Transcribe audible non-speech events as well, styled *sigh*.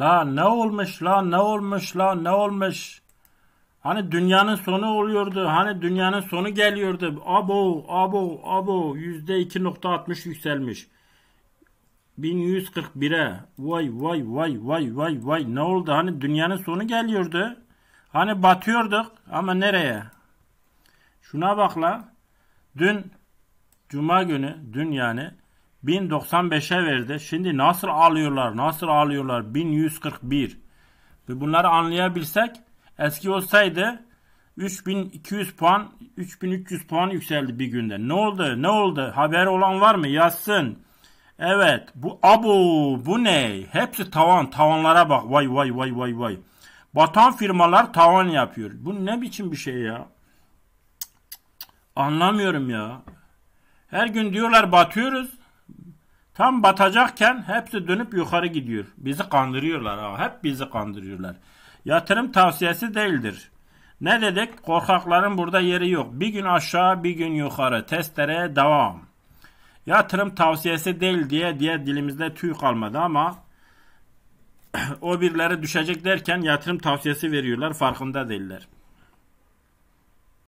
La ne olmuş la ne olmuş la ne olmuş. Hani dünyanın sonu oluyordu. Hani dünyanın sonu geliyordu. Abo abo abo yüzde %2.60 yükselmiş. 1141'e vay vay vay vay vay vay ne oldu? Hani dünyanın sonu geliyordu. Hani batıyorduk ama nereye? Şuna bakla Dün cuma günü dün yani 1095'e verdi. Şimdi nasıl alıyorlar? Nasıl alıyorlar? 1141. Ve bunları anlayabilsek eski olsaydı 3200 puan 3300 puan yükseldi bir günde. Ne oldu? Ne oldu? Haber olan var mı? Yazsın. Evet. Bu abu bu ne? Hepsi tavan. Tavanlara bak. Vay vay vay vay vay. Batan firmalar tavan yapıyor. Bu ne biçim bir şey ya? Anlamıyorum ya. Her gün diyorlar batıyoruz. Tam batacakken hepsi dönüp yukarı gidiyor. Bizi kandırıyorlar. Ha. Hep bizi kandırıyorlar. Yatırım tavsiyesi değildir. Ne dedik? Korkakların burada yeri yok. Bir gün aşağı bir gün yukarı. Testere devam. Yatırım tavsiyesi değil diye diye dilimizde tüy kalmadı ama *clears throat* o birileri düşecek derken yatırım tavsiyesi veriyorlar farkında değiller.